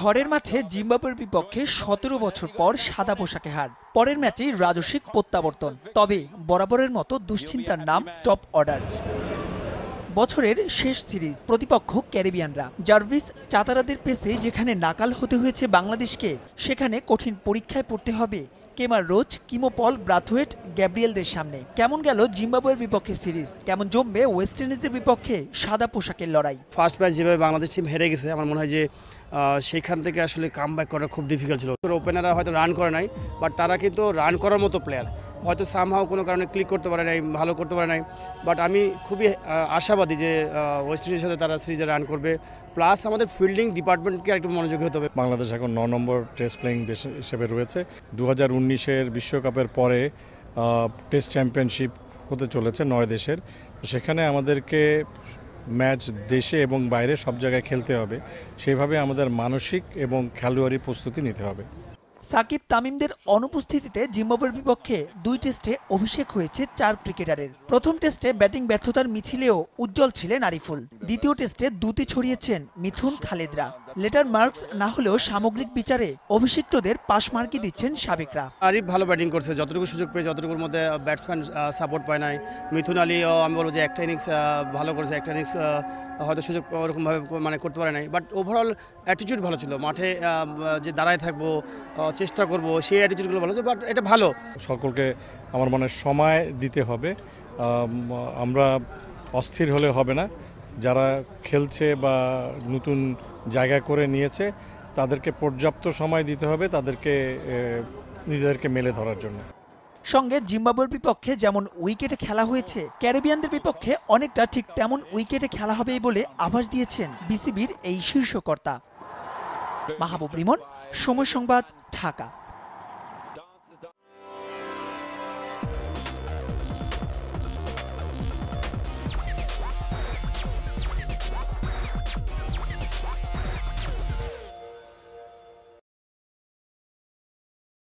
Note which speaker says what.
Speaker 1: ঘরের মাঠে জিম্বাবুয়ের বিপক্ষে সতেরো বছর পর সাদা পোশাকে হার পরের ম্যাচে রাজস্বিক প্রত্যাবর্তন তবে বরাবরের মতো দুশ্চিন্তার নাম টপ অর্ডার বছরের শেষ সিরিজ প্রতিপক্ষ ক্যারিবিয়ানরা জার্ভিস চাতারাদের পেসে যেখানে নাকাল হতে হয়েছে বাংলাদেশকে সেখানে কঠিন পরীক্ষায় পড়তে হবে কেমার রোজ পল ব্রাথুয়েট গ্যাব্রিয়েলদের সামনে কেমন গেল জিম্বাবুয়ের বিপক্ষে সিরিজ কেমন জমবে ওয়েস্ট ইন্ডিজের বিপক্ষে সাদা পোশাকের লড়াই
Speaker 2: ফার্স্ট ম্যাচ যেভাবে বাংলাদেশ টিম হেরে গেছে আমার মনে হয় যে সেখান থেকে আসলে কাম ব্যাক করা খুব ডিফিকাল্ট ছিল ওপেনাররা হয়তো রান করে নাই বাট তারা কিন্তু রান করার মতো প্লেয়ার হয়তো সামহাও কোনো কারণে ক্লিক করতে পারে নাই ভালো করতে পারে নাই বাট আমি খুবই আশাবাদী যে ওয়েস্ট ইন্ডিজের সাথে তারা সিরিজে রান করবে প্লাস আমাদের ফিল্ডিং
Speaker 3: ডিপার্টমেন্টকে একটু মনোযোগী হতে হবে বাংলাদেশ এখন ন নম্বর টেস্ট প্লেয়িং দেশ হিসেবে রয়েছে দু উনিশের বিশ্বকাপের পরে টেস্ট চ্যাম্পিয়নশিপ হতে চলেছে নয় দেশের সেখানে আমাদেরকে ম্যাচ দেশে এবং বাইরে সব জায়গায় খেলতে হবে সেভাবে আমাদের মানসিক এবং খেলোয়াড়ি প্রস্তুতি নিতে হবে
Speaker 1: সাকিব তামিমদের অনুপস্থিতিতে জিম্বাবুয়ের বিপক্ষে দুই টেস্টে অভিষেক হয়েছে চার ক্রিকেটারের প্রথম টেস্টে ব্যাটিং ব্যর্থতার মিছিলেও উজ্জ্বল ছিলেন আরিফুল দ্বিতীয় টেস্টে দুটি ছড়িয়েছেন মিথুন খালেদরা লেটার মার্কস না হলেও সামগ্রিক বিচারে অভিষিক্তদের পাশ মার্কি দিচ্ছেন সাবেকরা
Speaker 2: আরিফ ভালো ব্যাটিং করছে যতটুকু সুযোগ পেয়েছে যতটুকুর মধ্যে ব্যাটসম্যান সাপোর্ট পায় নাই মিথুন আলীও আমি বলবো যে একটা ইনিংস ভালো করেছে একটা ইনিংস হয়তো সুযোগ ওরকমভাবে মানে করতে পারে নাই বাট ওভারঅল অ্যাটিটিউড ভালো ছিল মাঠে যে দাঁড়ায় থাকবো চেষ্টা করব সেই অ্যাটিটিউডগুলো ভালো ছিল বাট এটা ভালো
Speaker 3: সকলকে আমার মনে সময় দিতে হবে আমরা অস্থির হলে হবে না যারা খেলছে বা নতুন জায়গা করে নিয়েছে তাদেরকে পর্যাপ্ত সময় দিতে হবে তাদেরকে নিজেদেরকে মেলে ধরার জন্য
Speaker 1: সঙ্গে জিম্বাবুয়ের বিপক্ষে যেমন উইকেটে খেলা হয়েছে ক্যারিবিয়ানদের বিপক্ষে অনেকটা ঠিক তেমন উইকেটে খেলা হবে বলে আভাস দিয়েছেন বিসিবির এই শীর্ষকর্তা মাহবুব রিমন সময় সংবাদ ঢাকা